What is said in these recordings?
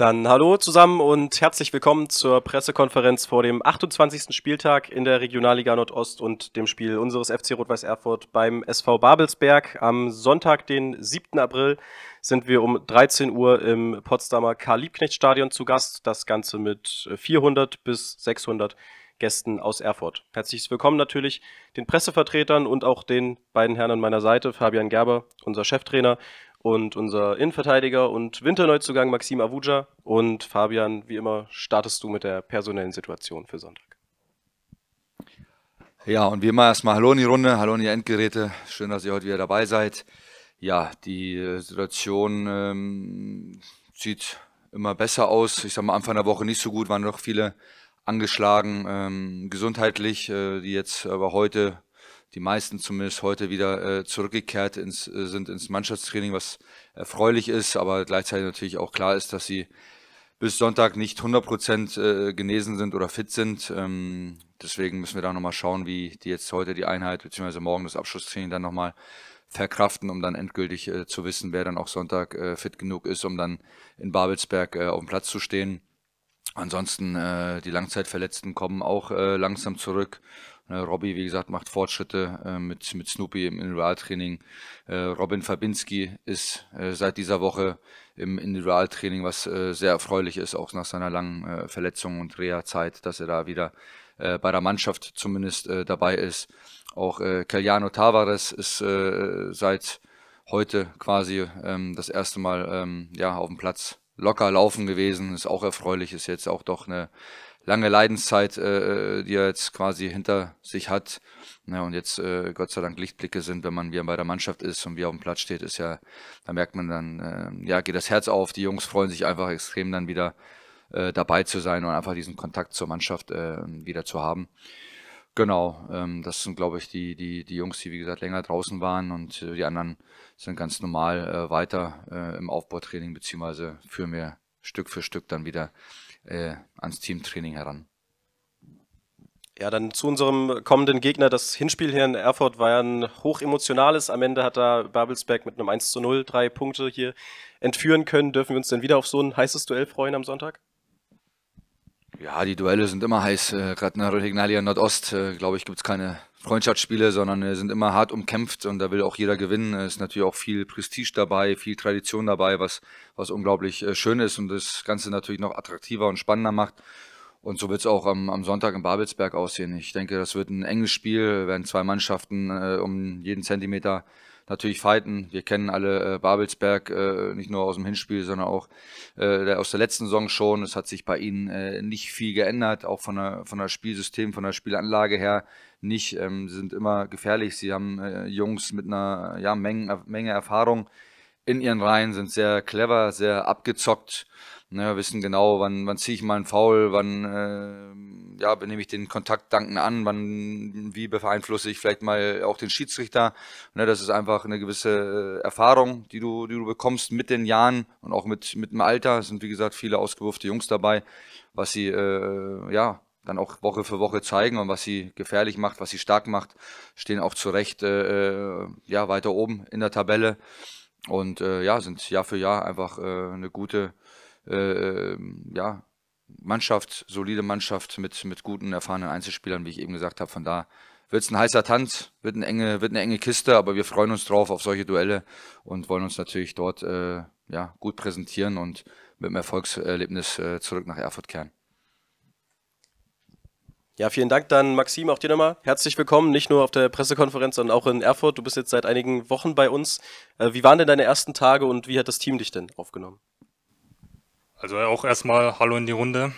Dann hallo zusammen und herzlich willkommen zur Pressekonferenz vor dem 28. Spieltag in der Regionalliga Nordost und dem Spiel unseres FC Rot-Weiß Erfurt beim SV Babelsberg. Am Sonntag, den 7. April, sind wir um 13 Uhr im Potsdamer Karl-Liebknecht-Stadion zu Gast. Das Ganze mit 400 bis 600 Gästen aus Erfurt. Herzliches Willkommen natürlich den Pressevertretern und auch den beiden Herren an meiner Seite, Fabian Gerber, unser Cheftrainer, und unser Innenverteidiger und Winterneuzugang Maxim Avuja. Und Fabian, wie immer, startest du mit der personellen Situation für Sonntag. Ja, und wie immer erstmal Hallo in die Runde, Hallo in die Endgeräte. Schön, dass ihr heute wieder dabei seid. Ja, die äh, Situation ähm, sieht immer besser aus. Ich sag mal, Anfang der Woche nicht so gut, waren noch viele angeschlagen, ähm, gesundheitlich, äh, die jetzt aber heute die meisten zumindest heute wieder äh, zurückgekehrt ins, äh, sind ins Mannschaftstraining, was erfreulich ist, aber gleichzeitig natürlich auch klar ist, dass sie bis Sonntag nicht 100 Prozent äh, genesen sind oder fit sind. Ähm, deswegen müssen wir da nochmal schauen, wie die jetzt heute die Einheit beziehungsweise morgen das Abschlusstraining dann nochmal verkraften, um dann endgültig äh, zu wissen, wer dann auch Sonntag äh, fit genug ist, um dann in Babelsberg äh, auf dem Platz zu stehen. Ansonsten äh, die Langzeitverletzten kommen auch äh, langsam zurück Ne, Robby, wie gesagt, macht Fortschritte äh, mit, mit Snoopy im Individualtraining. Äh, Robin Fabinski ist äh, seit dieser Woche im Individualtraining, was sehr erfreulich ist, auch nach seiner langen Verletzung und Reha-Zeit, dass er da wieder bei der Mannschaft zumindest dabei ist. Auch äh, Caliano Tavares ist seit heute quasi ähm, das erste Mal ähm, ja, auf dem Platz locker laufen gewesen. Ist auch erfreulich, ist jetzt auch doch eine lange Leidenszeit, äh, äh, die er jetzt quasi hinter sich hat. Ja, und jetzt äh, Gott sei Dank Lichtblicke sind, wenn man wieder bei der Mannschaft ist und wie auf dem Platz steht, ist ja, da merkt man dann, äh, ja, geht das Herz auf, die Jungs freuen sich einfach extrem dann wieder äh, dabei zu sein und einfach diesen Kontakt zur Mannschaft äh, wieder zu haben. Genau, ähm, das sind, glaube ich, die, die, die Jungs, die wie gesagt länger draußen waren und äh, die anderen sind ganz normal äh, weiter äh, im Aufbautraining, beziehungsweise führen wir Stück für Stück dann wieder äh, ans Teamtraining heran. Ja, dann zu unserem kommenden Gegner. Das Hinspiel hier in Erfurt war ja ein hochemotionales. Am Ende hat da Babelsberg mit einem 1 zu 0 drei Punkte hier entführen können. Dürfen wir uns denn wieder auf so ein heißes Duell freuen am Sonntag? Ja, die Duelle sind immer heiß. Äh, gerade in der Regionalliga Nordost, äh, glaube ich, gibt es keine Freundschaftsspiele, sondern sind immer hart umkämpft und da will auch jeder gewinnen. Es ist natürlich auch viel Prestige dabei, viel Tradition dabei, was, was unglaublich äh, schön ist und das Ganze natürlich noch attraktiver und spannender macht. Und so wird es auch am, am, Sonntag in Babelsberg aussehen. Ich denke, das wird ein enges Spiel, werden zwei Mannschaften äh, um jeden Zentimeter natürlich fighten. Wir kennen alle äh, Babelsberg äh, nicht nur aus dem Hinspiel, sondern auch äh, aus der letzten Saison schon. Es hat sich bei ihnen äh, nicht viel geändert, auch von der, von der Spielsystem, von der Spielanlage her nicht. Ähm, sie sind immer gefährlich. Sie haben äh, Jungs mit einer ja, Menge, Menge Erfahrung in ihren Reihen, sind sehr clever, sehr abgezockt, ne, wissen genau, wann, wann ziehe ich mal einen Foul, wann äh, ja, nehme ich den Kontaktdanken an, wann, wie beeinflusse ich vielleicht mal auch den Schiedsrichter. Ne, das ist einfach eine gewisse äh, Erfahrung, die du, die du bekommst mit den Jahren und auch mit, mit dem Alter. Es sind, wie gesagt, viele ausgewurfte Jungs dabei, was sie, äh, ja, dann auch Woche für Woche zeigen und was sie gefährlich macht, was sie stark macht, stehen auch zu Recht äh, äh, ja, weiter oben in der Tabelle. Und äh, ja, sind Jahr für Jahr einfach äh, eine gute äh, ähm, ja, Mannschaft, solide Mannschaft mit, mit guten, erfahrenen Einzelspielern, wie ich eben gesagt habe. Von da wird es ein heißer Tanz, wird, eine, enge, wird eine enge Kiste, aber wir freuen uns drauf auf solche Duelle und wollen uns natürlich dort äh, ja, gut präsentieren und mit einem Erfolgserlebnis äh, zurück nach Erfurt kehren. Ja, vielen Dank dann, Maxim, auch dir nochmal. Herzlich willkommen, nicht nur auf der Pressekonferenz, sondern auch in Erfurt. Du bist jetzt seit einigen Wochen bei uns. Äh, wie waren denn deine ersten Tage und wie hat das Team dich denn aufgenommen? Also auch erstmal Hallo in die Runde.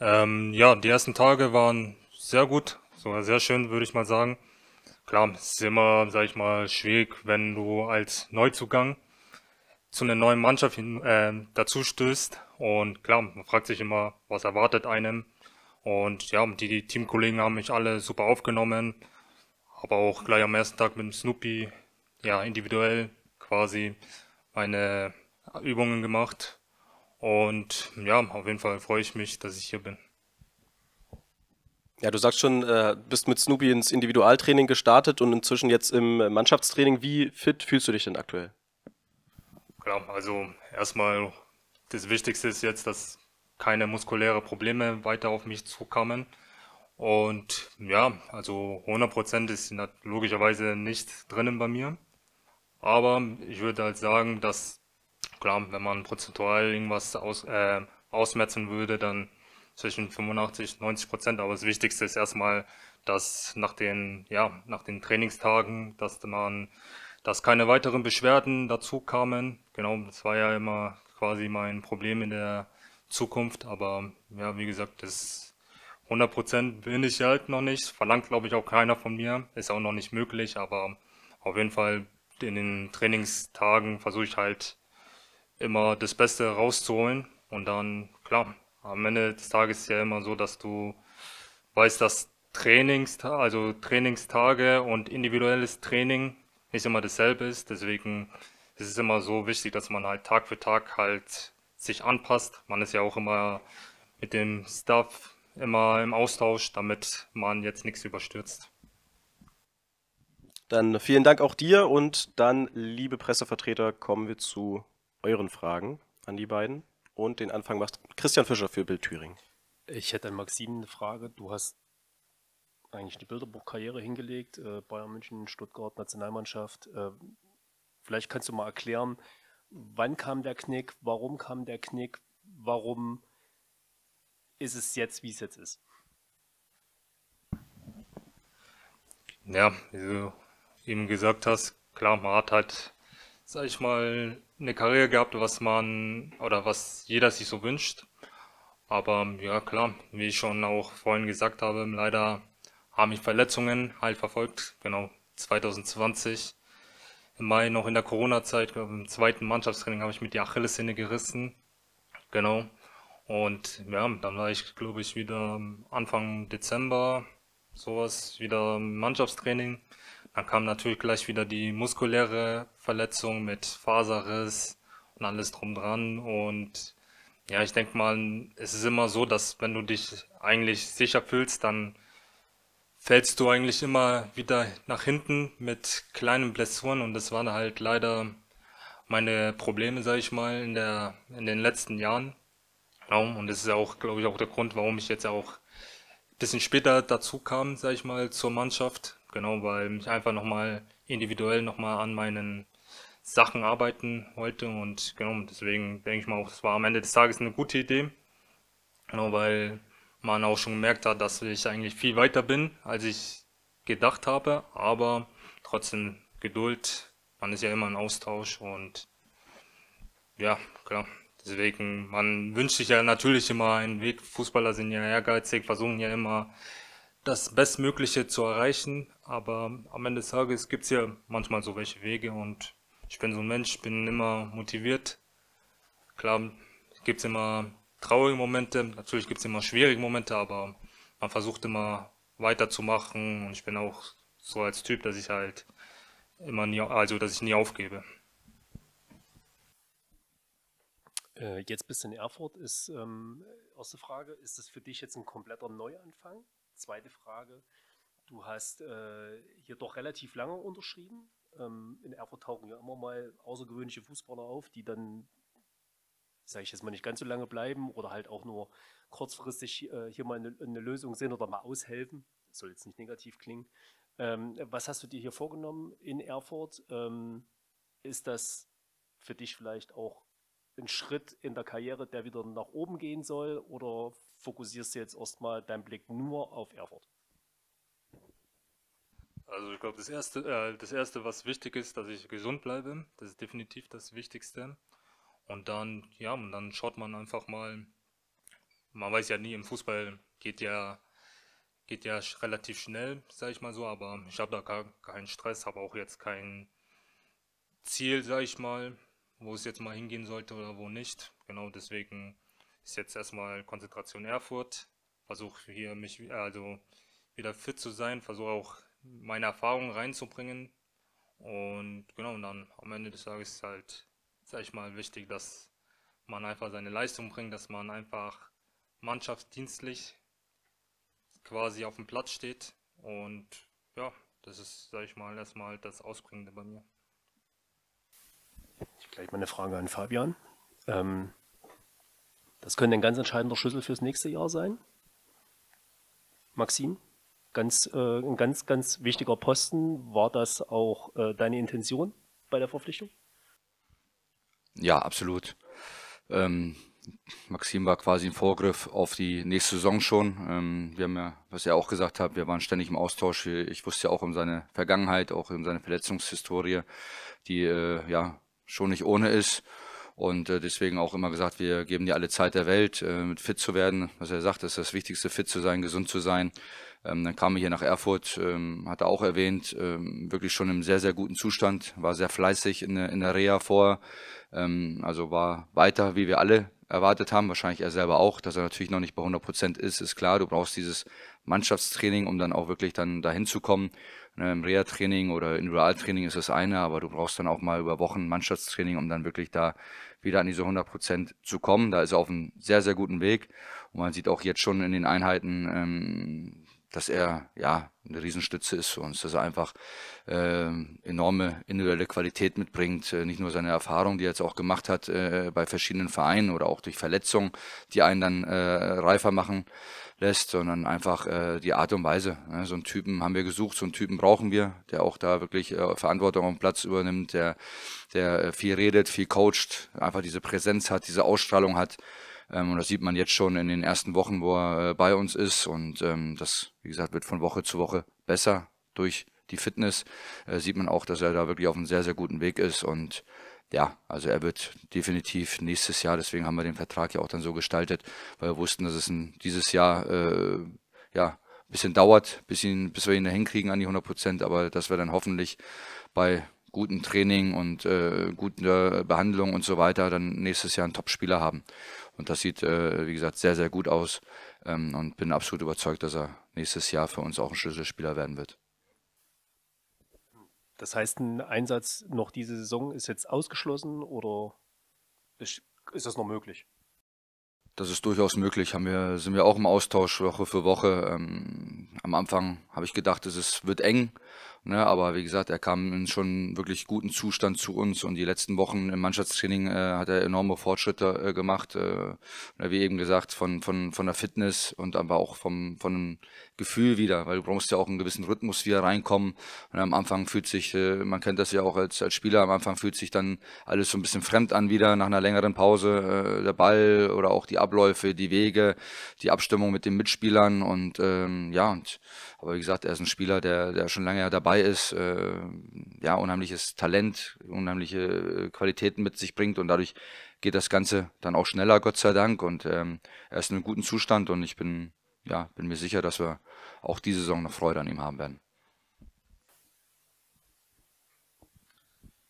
Ähm, ja, die ersten Tage waren sehr gut, sogar sehr schön, würde ich mal sagen. Klar, es ist immer, sag ich mal, schwierig, wenn du als Neuzugang zu einer neuen Mannschaft hin, äh, dazu stößt. Und klar, man fragt sich immer, was erwartet einem und ja, die, die Teamkollegen haben mich alle super aufgenommen. Aber auch gleich am ersten Tag mit dem Snoopy, ja, individuell quasi meine Übungen gemacht. Und ja, auf jeden Fall freue ich mich, dass ich hier bin. Ja, du sagst schon, äh, bist mit Snoopy ins Individualtraining gestartet und inzwischen jetzt im Mannschaftstraining. Wie fit fühlst du dich denn aktuell? Klar, also erstmal das Wichtigste ist jetzt, dass keine muskulären Probleme weiter auf mich zukamen. Und ja, also 100% ist logischerweise nicht drinnen bei mir. Aber ich würde halt sagen, dass klar, wenn man prozentual irgendwas aus, äh, ausmerzen würde, dann zwischen 85 und 90 Prozent. Aber das Wichtigste ist erstmal, dass nach den, ja, nach den Trainingstagen, dass man, dass keine weiteren Beschwerden dazu kamen. Genau, das war ja immer quasi mein Problem in der Zukunft, aber ja, wie gesagt, das 100% bin ich halt noch nicht. Verlangt, glaube ich, auch keiner von mir. Ist auch noch nicht möglich, aber auf jeden Fall in den Trainingstagen versuche ich halt immer das Beste rauszuholen. Und dann, klar, am Ende des Tages ist ja immer so, dass du weißt, dass Trainings, also Trainingstage und individuelles Training nicht immer dasselbe ist. Deswegen ist es immer so wichtig, dass man halt Tag für Tag halt sich anpasst. Man ist ja auch immer mit dem Staff immer im Austausch, damit man jetzt nichts überstürzt. Dann vielen Dank auch dir und dann, liebe Pressevertreter, kommen wir zu euren Fragen an die beiden. Und den Anfang macht Christian Fischer für Bild Thüringen. Ich hätte an Maxim eine Frage. Du hast eigentlich eine Bilderbuchkarriere hingelegt, äh, Bayern München, Stuttgart, Nationalmannschaft. Äh, vielleicht kannst du mal erklären, wann kam der Knick, warum kam der Knick, warum ist es jetzt, wie es jetzt ist. Ja, wie du eben gesagt hast, klar, man hat halt, sag ich mal, eine Karriere gehabt, was man oder was jeder sich so wünscht. Aber ja, klar, wie ich schon auch vorhin gesagt habe, leider haben mich Verletzungen halt verfolgt. Genau, 2020 im Mai noch in der Corona-Zeit, im zweiten Mannschaftstraining habe ich mit die Achillessehne gerissen. Genau. Und ja, dann war ich, glaube ich, wieder Anfang Dezember, sowas, wieder Mannschaftstraining. Dann kam natürlich gleich wieder die muskuläre Verletzung mit Faserriss und alles drum dran. Und ja, ich denke mal, es ist immer so, dass wenn du dich eigentlich sicher fühlst, dann fällst du eigentlich immer wieder nach hinten mit kleinen Blessuren und das waren halt leider meine Probleme, sage ich mal, in, der, in den letzten Jahren. Und das ist auch, glaube ich, auch der Grund, warum ich jetzt auch ein bisschen später dazu kam, sage ich mal, zur Mannschaft. Genau, weil ich einfach nochmal individuell nochmal an meinen Sachen arbeiten wollte und genau, deswegen denke ich mal auch, es war am Ende des Tages eine gute Idee. Genau, weil man auch schon gemerkt hat, dass ich eigentlich viel weiter bin, als ich gedacht habe, aber trotzdem Geduld, man ist ja immer ein Austausch und ja, klar. Deswegen, man wünscht sich ja natürlich immer einen Weg. Fußballer sind ja ehrgeizig, versuchen ja immer das Bestmögliche zu erreichen, aber am Ende des Tages gibt es ja manchmal so welche Wege und ich bin so ein Mensch, bin immer motiviert. Klar, gibt es immer traurige Momente. Natürlich gibt es immer schwierige Momente, aber man versucht immer weiterzumachen. Und ich bin auch so als Typ, dass ich halt immer nie, also dass ich nie aufgebe. Äh, jetzt bist du in Erfurt, ist ähm, erste Frage, ist das für dich jetzt ein kompletter Neuanfang? Zweite Frage, du hast äh, hier doch relativ lange unterschrieben. Ähm, in Erfurt tauchen ja immer mal außergewöhnliche Fußballer auf, die dann sage ich jetzt mal, nicht ganz so lange bleiben oder halt auch nur kurzfristig äh, hier mal eine, eine, Lösung sehen oder mal aushelfen. Das soll jetzt nicht negativ klingen. Ähm, was hast du dir hier vorgenommen in Erfurt? Ähm, ist das für dich vielleicht auch ein Schritt in der Karriere, der wieder nach oben gehen soll? Oder fokussierst du jetzt erstmal deinen Blick nur auf Erfurt? Also ich glaube, das äh, das erste, was wichtig ist, dass ich gesund bleibe. Das ist definitiv das Wichtigste. Und dann, ja, und dann schaut man einfach mal. Man weiß ja nie, im Fußball geht ja, geht ja relativ schnell, sage ich mal so, aber ich habe da gar keinen Stress, habe auch jetzt kein Ziel, sage ich mal, wo es jetzt mal hingehen sollte oder wo nicht. Genau deswegen ist jetzt erstmal Konzentration Erfurt. Versuche hier mich, also wieder fit zu sein, versuche auch meine Erfahrungen reinzubringen. Und genau, und dann am Ende des Tages halt sag ich mal, wichtig, dass man einfach seine Leistung bringt, dass man einfach mannschaftsdienstlich quasi auf dem Platz steht. Und ja, das ist, sag ich mal, erstmal das Ausbringende bei mir. Gleich mal eine Frage an Fabian. Ähm, das könnte ein ganz entscheidender Schlüssel fürs nächste Jahr sein. Maxim, ganz, äh, ein ganz, ganz wichtiger Posten. War das auch äh, deine Intention bei der Verpflichtung? Ja, absolut. Ähm, Maxim war quasi ein Vorgriff auf die nächste Saison schon. Ähm, wir haben ja, was er auch gesagt hat, wir waren ständig im Austausch. Ich wusste ja auch um seine Vergangenheit, auch um seine Verletzungshistorie, die äh, ja schon nicht ohne ist. Und äh, deswegen auch immer gesagt, wir geben dir alle Zeit der Welt, äh, fit zu werden. Was er sagt, ist das Wichtigste, fit zu sein, gesund zu sein. Ähm, dann kam er hier nach Erfurt, ähm, hat er auch erwähnt, ähm, wirklich schon im sehr, sehr guten Zustand, war sehr fleißig in, der, in der Reha vor. Ähm, also war weiter, wie wir alle erwartet haben, wahrscheinlich er selber auch, dass er natürlich noch nicht bei 100 Prozent ist, ist klar, du brauchst dieses Mannschaftstraining, um dann auch wirklich dann dahin zu kommen. Ne, Im Reha-Training oder Individualtraining ist das eine, aber du brauchst dann auch mal über Wochen Mannschaftstraining, um dann wirklich da wieder an diese 100 Prozent zu kommen. Da ist er auf einem sehr, sehr guten Weg. Und man sieht auch jetzt schon in den Einheiten, ähm, dass er ja eine Riesenstütze ist für uns, dass er einfach äh, enorme individuelle Qualität mitbringt, äh, nicht nur seine Erfahrung, die er jetzt auch gemacht hat äh, bei verschiedenen Vereinen oder auch durch Verletzungen, die einen dann äh, reifer machen lässt, sondern einfach äh, die Art und Weise. Ne? So einen Typen haben wir gesucht, so einen Typen brauchen wir, der auch da wirklich äh, Verantwortung am Platz übernimmt, der, der äh, viel redet, viel coacht, einfach diese Präsenz hat, diese Ausstrahlung hat. Ähm, und das sieht man jetzt schon in den ersten Wochen, wo er äh, bei uns ist. Und ähm, das, wie gesagt, wird von Woche zu Woche besser durch die Fitness. Äh, sieht man auch, dass er da wirklich auf einem sehr, sehr guten Weg ist. Und ja, also er wird definitiv nächstes Jahr, deswegen haben wir den Vertrag ja auch dann so gestaltet, weil wir wussten, dass es ein, dieses Jahr äh, ja, ein bisschen dauert, bis, ihn, bis wir ihn da hinkriegen an die 100 Prozent, aber dass wir dann hoffentlich bei gutem Training und äh, guter Behandlung und so weiter dann nächstes Jahr einen Top-Spieler haben. Und das sieht, äh, wie gesagt, sehr, sehr gut aus ähm, und bin absolut überzeugt, dass er nächstes Jahr für uns auch ein Schlüsselspieler werden wird. Das heißt, ein Einsatz noch diese Saison ist jetzt ausgeschlossen oder ist, ist das noch möglich? Das ist durchaus möglich. Haben wir, sind wir auch im Austausch Woche für Woche. Ähm, am Anfang habe ich gedacht, es ist, wird eng Ne, aber wie gesagt, er kam in schon wirklich guten Zustand zu uns und die letzten Wochen im Mannschaftstraining äh, hat er enorme Fortschritte äh, gemacht. Äh, ne, wie eben gesagt, von, von, von der Fitness und aber auch vom, von dem Gefühl wieder, weil du brauchst ja auch einen gewissen Rhythmus wieder reinkommen. Ne, und am Anfang fühlt sich, äh, man kennt das ja auch als, als Spieler, am Anfang fühlt sich dann alles so ein bisschen fremd an wieder nach einer längeren Pause. Äh, der Ball oder auch die Abläufe, die Wege, die Abstimmung mit den Mitspielern und ähm, ja, und aber wie gesagt, er ist ein Spieler, der, der schon lange dabei ist, äh, ja, unheimliches Talent, unheimliche äh, Qualitäten mit sich bringt und dadurch geht das Ganze dann auch schneller, Gott sei Dank. Und ähm, er ist in einem guten Zustand und ich bin, ja, bin mir sicher, dass wir auch diese Saison noch Freude an ihm haben werden.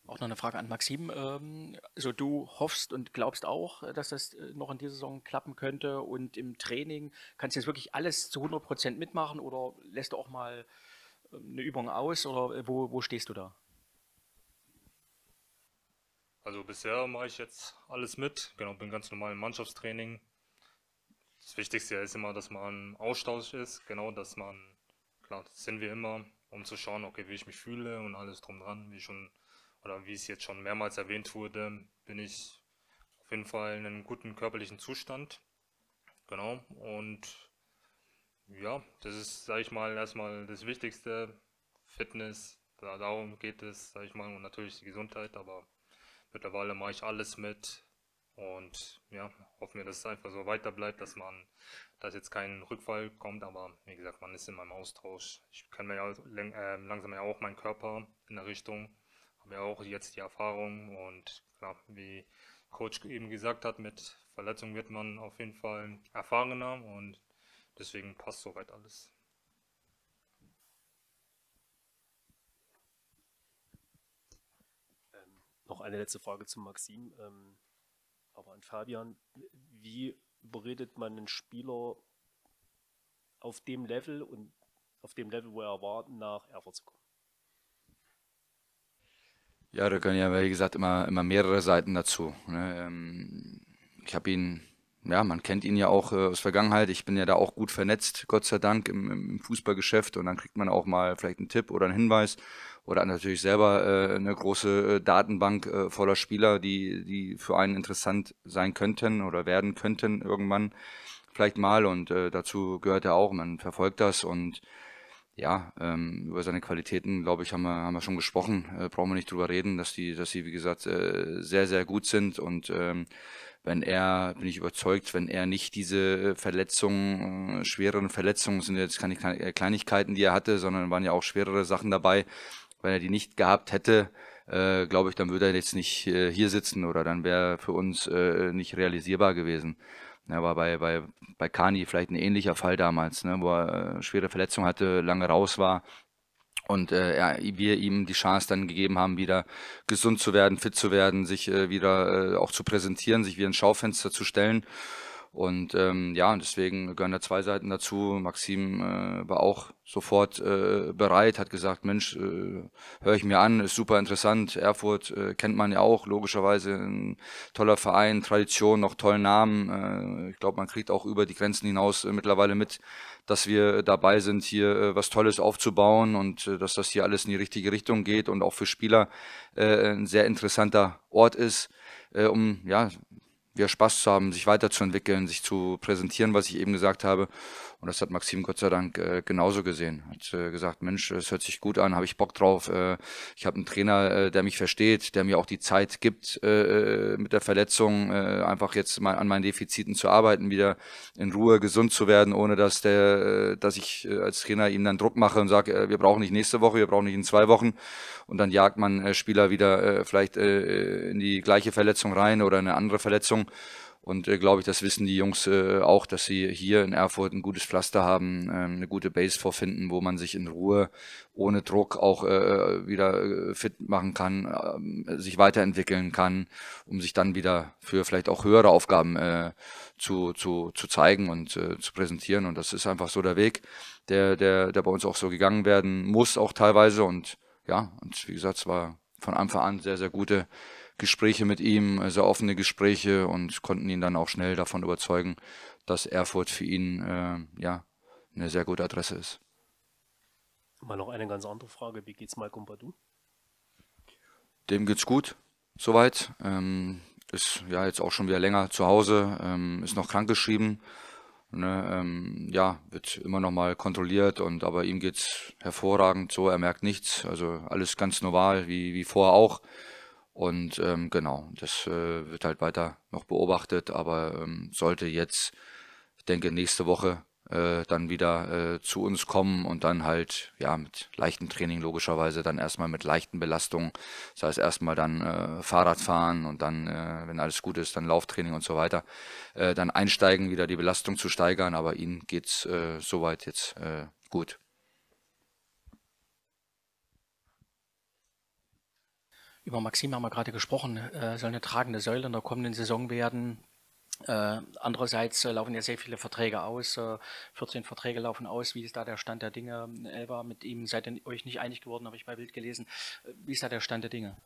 Auch noch eine Frage an Maxim. Ähm, also du hoffst und glaubst auch, äh, dass das äh, noch in dieser Saison klappen könnte und im Training kannst du jetzt wirklich alles zu 100 mitmachen oder lässt du auch mal ähm, eine Übung aus oder äh, wo, wo stehst du da? Also bisher mache ich jetzt alles mit, genau, bin ganz normal im Mannschaftstraining. Das Wichtigste ist immer, dass man Austausch ist, genau, dass man, klar, das sind wir immer, um zu schauen, okay, wie ich mich fühle und alles drum dran, wie schon oder wie es jetzt schon mehrmals erwähnt wurde, bin ich auf jeden Fall in einem guten körperlichen Zustand. Genau. Und ja, das ist, sage ich mal, erstmal das Wichtigste. Fitness, da, darum geht es, sage ich mal, und natürlich die Gesundheit, aber mittlerweile mache ich alles mit und ja, hoffe mir, dass es einfach so weiter bleibt, dass man, dass jetzt kein Rückfall kommt, aber wie gesagt, man ist in meinem Austausch. Ich kenne ja äh, langsam ja auch meinen Körper in der Richtung haben ja auch jetzt die Erfahrung und klar, wie Coach eben gesagt hat, mit Verletzungen wird man auf jeden Fall erfahrener und deswegen passt soweit alles. Ähm, noch eine letzte Frage zu Maxim, ähm, aber an Fabian. Wie überredet man einen Spieler auf dem Level und auf dem Level, wo er war, nach Erfurt zu kommen? Ja, da können ja, wie gesagt, immer, immer mehrere Seiten dazu. Ne? Ähm, ich habe ihn, ja, man kennt ihn ja auch äh, aus Vergangenheit. Ich bin ja da auch gut vernetzt, Gott sei Dank, im, im Fußballgeschäft. Und dann kriegt man auch mal vielleicht einen Tipp oder einen Hinweis oder natürlich selber äh, eine große äh, Datenbank äh, voller Spieler, die, die für einen interessant sein könnten oder werden könnten irgendwann vielleicht mal. Und äh, dazu gehört er auch. Man verfolgt das und ja, ähm, über seine Qualitäten, glaube ich, haben wir, haben wir schon gesprochen. Äh, brauchen wir nicht drüber reden, dass die, dass sie, wie gesagt, äh, sehr, sehr gut sind. Und ähm, wenn er, bin ich überzeugt, wenn er nicht diese äh, Verletzungen, äh, schwereren Verletzungen, sind jetzt keine äh, Kleinigkeiten, die er hatte, sondern waren ja auch schwerere Sachen dabei, wenn er die nicht gehabt hätte, äh, glaube ich, dann würde er jetzt nicht äh, hier sitzen oder dann wäre für uns äh, nicht realisierbar gewesen. Ja, ne, war bei, bei, bei Kani vielleicht ein ähnlicher Fall damals, ne, wo er äh, schwere Verletzung hatte, lange raus war und äh, ja, wir ihm die Chance dann gegeben haben, wieder gesund zu werden, fit zu werden, sich äh, wieder äh, auch zu präsentieren, sich wie ein Schaufenster zu stellen. Und ähm, ja, und deswegen gehören da zwei Seiten dazu. Maxim äh, war auch sofort äh, bereit, hat gesagt, Mensch, äh, höre ich mir an, ist super interessant. Erfurt äh, kennt man ja auch, logischerweise ein toller Verein, Tradition, noch tollen Namen. Äh, ich glaube, man kriegt auch über die Grenzen hinaus äh, mittlerweile mit, dass wir dabei sind, hier äh, was Tolles aufzubauen und äh, dass das hier alles in die richtige Richtung geht und auch für Spieler äh, ein sehr interessanter Ort ist, äh, um ja ja, Spaß zu haben, sich weiterzuentwickeln, sich zu präsentieren, was ich eben gesagt habe. Und das hat Maxim Gott sei Dank äh, genauso gesehen. Hat äh, gesagt, Mensch, es hört sich gut an, habe ich Bock drauf. Äh, ich habe einen Trainer, äh, der mich versteht, der mir auch die Zeit gibt, äh, äh, mit der Verletzung einfach jetzt mal an meinen Defiziten zu arbeiten, wieder in Ruhe gesund zu werden, ohne dass der, dass ich als Trainer ihm dann Druck mache und sage, wir brauchen nicht nächste Woche, wir brauchen nicht in zwei Wochen. Und dann jagt man Spieler wieder vielleicht in die gleiche Verletzung rein oder eine andere Verletzung. Und äh, glaube ich, das wissen die Jungs äh, auch, dass sie hier in Erfurt ein gutes Pflaster haben, äh, eine gute Base vorfinden, wo man sich in Ruhe, ohne Druck auch äh, wieder äh, fit machen kann, ähm, sich weiterentwickeln kann, um sich dann wieder für vielleicht auch höhere Aufgaben äh, zu, zu, zu zeigen und äh, zu präsentieren. Und das ist einfach so der Weg, der, der, der bei uns auch so gegangen werden muss, auch teilweise. Und ja, und wie gesagt, es war von Anfang an sehr, sehr gute Gespräche mit ihm, sehr also offene Gespräche und konnten ihn dann auch schnell davon überzeugen, dass Erfurt für ihn äh, ja, eine sehr gute Adresse ist. Mal noch eine ganz andere Frage. Wie geht's Malcolm Badu? Dem geht's gut, soweit. Ähm, ist ja jetzt auch schon wieder länger zu Hause, ähm, ist noch krankgeschrieben. Ne, ähm, ja, wird immer noch mal kontrolliert und aber ihm geht's hervorragend so, er merkt nichts, also alles ganz normal, wie, wie vorher auch. Und ähm, genau, das äh, wird halt weiter noch beobachtet, aber ähm, sollte jetzt, ich denke, nächste Woche äh, dann wieder äh, zu uns kommen und dann halt, ja, mit leichtem Training logischerweise, dann erstmal mit leichten Belastungen, das heißt erstmal dann äh, Fahrradfahren und dann, äh, wenn alles gut ist, dann Lauftraining und so weiter, äh, dann einsteigen, wieder die Belastung zu steigern, aber ihnen geht's äh, soweit jetzt äh, gut. über Maxim haben wir gerade gesprochen, ne? äh, soll eine tragende Säule in der kommenden Saison werden. Äh, andererseits äh, laufen ja sehr viele Verträge aus. Äh, 14 Verträge laufen aus. Wie ist da der Stand der Dinge? Elba, mit ihm seid ihr euch nicht einig geworden, habe ich bei Bild gelesen. Äh, wie ist da der Stand der Dinge?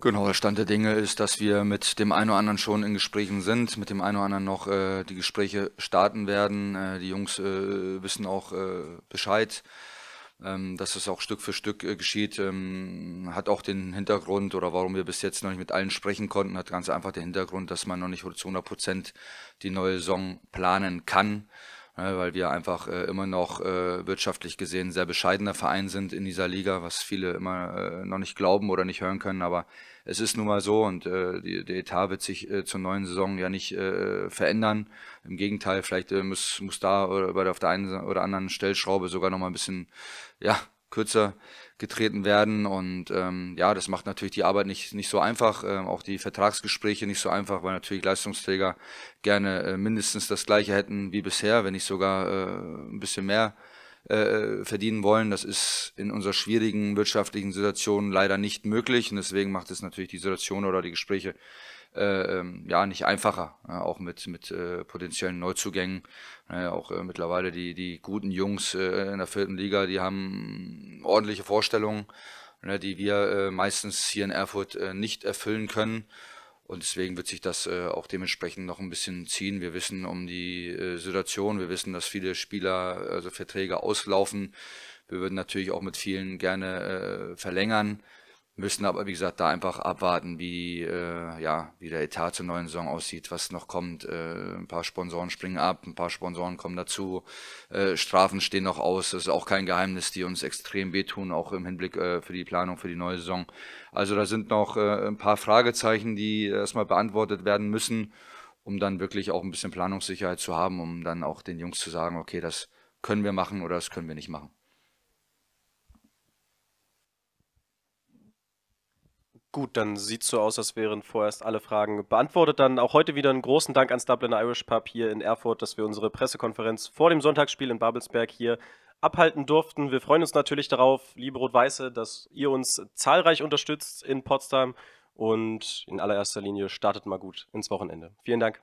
Genau, der Stand der Dinge ist, dass wir mit dem einen oder anderen schon in Gesprächen sind, mit dem einen oder anderen noch äh, die Gespräche starten werden. Äh, die Jungs wissen auch Bescheid ähm, dass es auch Stück für Stück äh, geschieht, ähm, hat auch den Hintergrund oder warum wir bis jetzt noch nicht mit allen sprechen konnten, hat ganz einfach den Hintergrund, dass man noch nicht zu 100 Prozent die neue Saison planen kann. Ne, weil wir einfach äh, immer noch äh, wirtschaftlich gesehen sehr bescheidener Verein sind in dieser Liga, was viele immer äh, noch nicht glauben oder nicht hören können. Aber es ist nun mal so und der Etat wird sich zur neuen Saison ja nicht verändern. Im Gegenteil, vielleicht muss, muss da oder auf der einen oder anderen Stellschraube sogar noch mal ein bisschen ja, kürzer getreten werden. Und ähm, ja, das macht natürlich die Arbeit nicht, nicht so einfach, ähm, auch die Vertragsgespräche nicht so einfach, weil natürlich Leistungsträger gerne äh, mindestens das gleiche hätten wie bisher, wenn nicht sogar äh, ein bisschen mehr äh, verdienen wollen. Das ist in unserer schwierigen wirtschaftlichen Situation leider nicht möglich und deswegen macht es natürlich die Situation oder die Gespräche äh, ähm, ja nicht einfacher, ja, auch mit, mit äh, potenziellen Neuzugängen. Ja, auch äh, mittlerweile die, die guten Jungs äh, in der vierten Liga, die haben ordentliche Vorstellungen, ne, die wir äh, meistens hier in Erfurt äh, nicht erfüllen können. Und deswegen wird sich das auch dementsprechend noch ein bisschen ziehen. Wir wissen um die Situation, wir wissen, dass viele Spieler, also Verträge auslaufen. Wir würden natürlich auch mit vielen gerne verlängern. Müssen aber, wie gesagt, da einfach abwarten, wie, äh, ja, wie der Etat zur neuen Saison aussieht, was noch kommt. Äh, ein paar Sponsoren springen ab, ein paar Sponsoren kommen dazu. Äh, Strafen stehen noch aus. Das ist auch kein Geheimnis, die uns extrem wehtun, auch im Hinblick äh, für die Planung für die neue Saison. Also da sind noch äh, ein paar Fragezeichen, die erstmal beantwortet werden müssen, um dann wirklich auch ein bisschen Planungssicherheit zu haben, um dann auch den Jungs zu sagen, okay, das können wir machen oder das können wir nicht machen. Gut, dann sieht es so aus, als wären vorerst alle Fragen beantwortet. Dann auch heute wieder einen großen Dank ans Dublin Irish Pub hier in Erfurt, dass wir unsere Pressekonferenz vor dem Sonntagsspiel in Babelsberg hier abhalten durften. Wir freuen uns natürlich darauf, liebe Rot-Weiße, dass ihr uns zahlreich unterstützt in Potsdam und in allererster Linie startet mal gut ins Wochenende. Vielen Dank.